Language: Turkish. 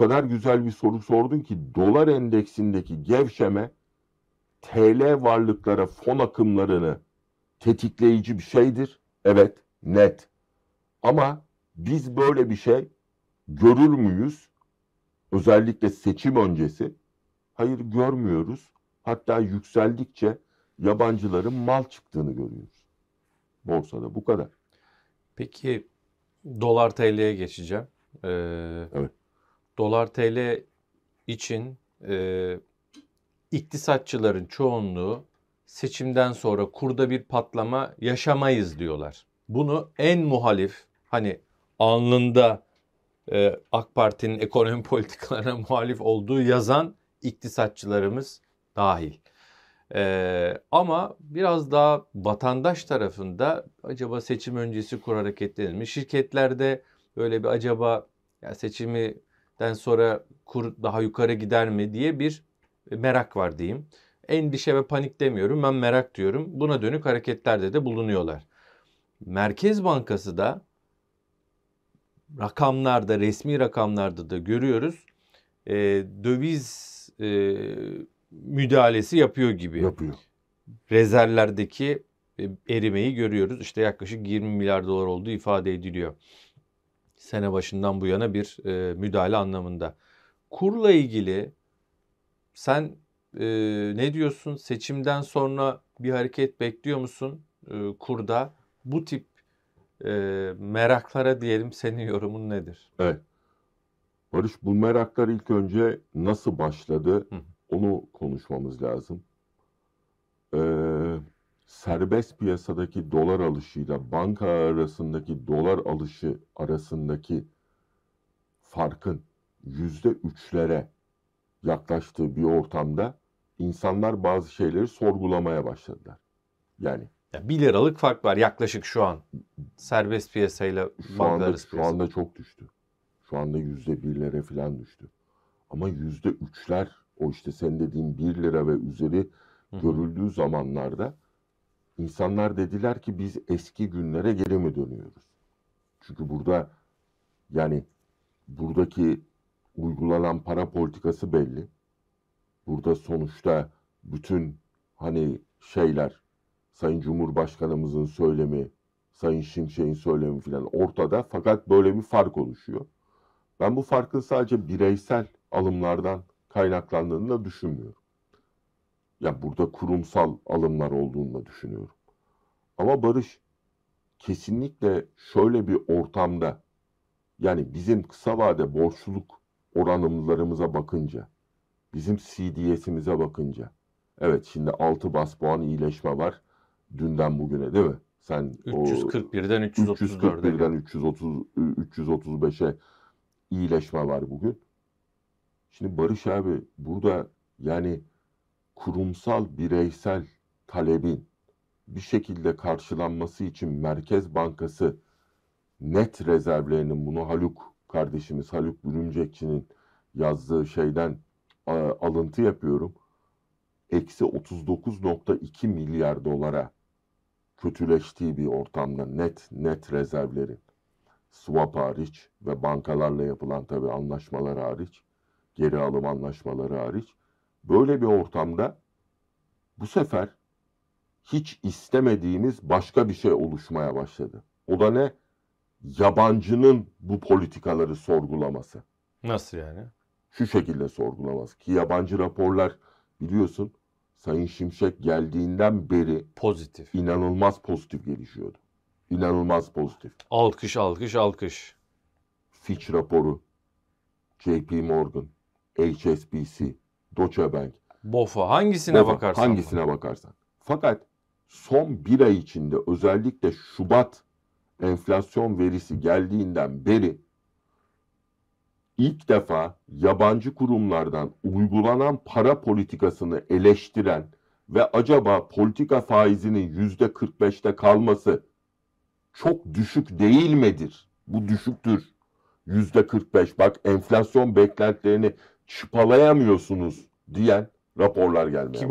kadar güzel bir soru sordun ki dolar endeksindeki gevşeme TL varlıklara fon akımlarını tetikleyici bir şeydir. Evet, net. Ama biz böyle bir şey görür müyüz? Özellikle seçim öncesi. Hayır görmüyoruz. Hatta yükseldikçe yabancıların mal çıktığını görüyoruz. Borsada bu kadar. Peki dolar TL'ye geçeceğim. Ee, evet dolar TL için e, iktisatçıların çoğunluğu seçimden sonra kurda bir patlama yaşamayız diyorlar. Bunu en muhalif hani alnında e, AK Parti'nin ekonomi politikalarına muhalif olduğu yazan iktisatçılarımız dahil. E, ama biraz daha vatandaş tarafında acaba seçim öncesi kur hareketlenir mi? Şirketlerde böyle bir acaba ya seçimi Den sonra kur daha yukarı gider mi diye bir e, merak var diyeyim. Endişe ve panik demiyorum ben merak diyorum. Buna dönük hareketlerde de bulunuyorlar. Merkez Bankası da rakamlarda resmi rakamlarda da görüyoruz e, döviz e, müdahalesi yapıyor gibi. Yapıyor. Rezervlerdeki e, erimeyi görüyoruz. İşte yaklaşık 20 milyar dolar olduğu ifade ediliyor sene başından bu yana bir e, müdahale anlamında. Kurla ilgili sen e, ne diyorsun? Seçimden sonra bir hareket bekliyor musun e, kurda? Bu tip e, meraklara diyelim senin yorumun nedir? Evet. Barış bu meraklar ilk önce nasıl başladı Hı. onu konuşmamız lazım serbest piyasadaki dolar alışıyla banka arasındaki dolar alışı arasındaki farkın yüzde üçlere yaklaştığı bir ortamda insanlar bazı şeyleri sorgulamaya başladılar. Yani ya 1 liralık fark var yaklaşık şu an serbest piyasayla şu anda, arası Şu anda çok düştü. Şu anda yüzde birlere falan düştü. Ama yüzde üçler o işte sen dediğin bir lira ve üzeri Hı-hı. görüldüğü zamanlarda İnsanlar dediler ki biz eski günlere geri mi dönüyoruz? Çünkü burada yani buradaki uygulanan para politikası belli. Burada sonuçta bütün hani şeyler Sayın Cumhurbaşkanımızın söylemi, Sayın Şimşek'in söylemi filan ortada fakat böyle bir fark oluşuyor. Ben bu farkın sadece bireysel alımlardan kaynaklandığını da düşünmüyorum. Ya burada kurumsal alımlar olduğunu da düşünüyorum. Ama Barış kesinlikle şöyle bir ortamda yani bizim kısa vade borçluluk oranımlarımıza bakınca, bizim CDS'imize bakınca. Evet şimdi 6 bas puan iyileşme var dünden bugüne değil mi? Sen 341'den 334'e 341'den 330 335'e iyileşme var bugün. Şimdi Barış abi burada yani kurumsal bireysel talebin bir şekilde karşılanması için Merkez Bankası net rezervlerinin bunu Haluk kardeşimiz Haluk Bürümcekçi'nin yazdığı şeyden alıntı yapıyorum. Eksi 39.2 milyar dolara kötüleştiği bir ortamda net net rezervlerin swap hariç ve bankalarla yapılan tabi anlaşmalar hariç geri alım anlaşmaları hariç böyle bir ortamda bu sefer hiç istemediğimiz başka bir şey oluşmaya başladı. O da ne? Yabancının bu politikaları sorgulaması. Nasıl yani? Şu şekilde sorgulaması ki yabancı raporlar biliyorsun Sayın Şimşek geldiğinden beri pozitif. inanılmaz pozitif gelişiyordu. İnanılmaz pozitif. Alkış alkış alkış. Fitch raporu, JP Morgan, HSBC, Deutsche Bank. BOFA hangisine BOFA, bakarsan. Hangisine bakarsan. Fakat son bir ay içinde özellikle Şubat enflasyon verisi geldiğinden beri ilk defa yabancı kurumlardan uygulanan para politikasını eleştiren ve acaba politika faizinin yüzde 45'te kalması çok düşük değil midir? Bu düşüktür. Yüzde 45. Bak enflasyon beklentilerini çıpalayamıyorsunuz diyen raporlar gelmeye Ki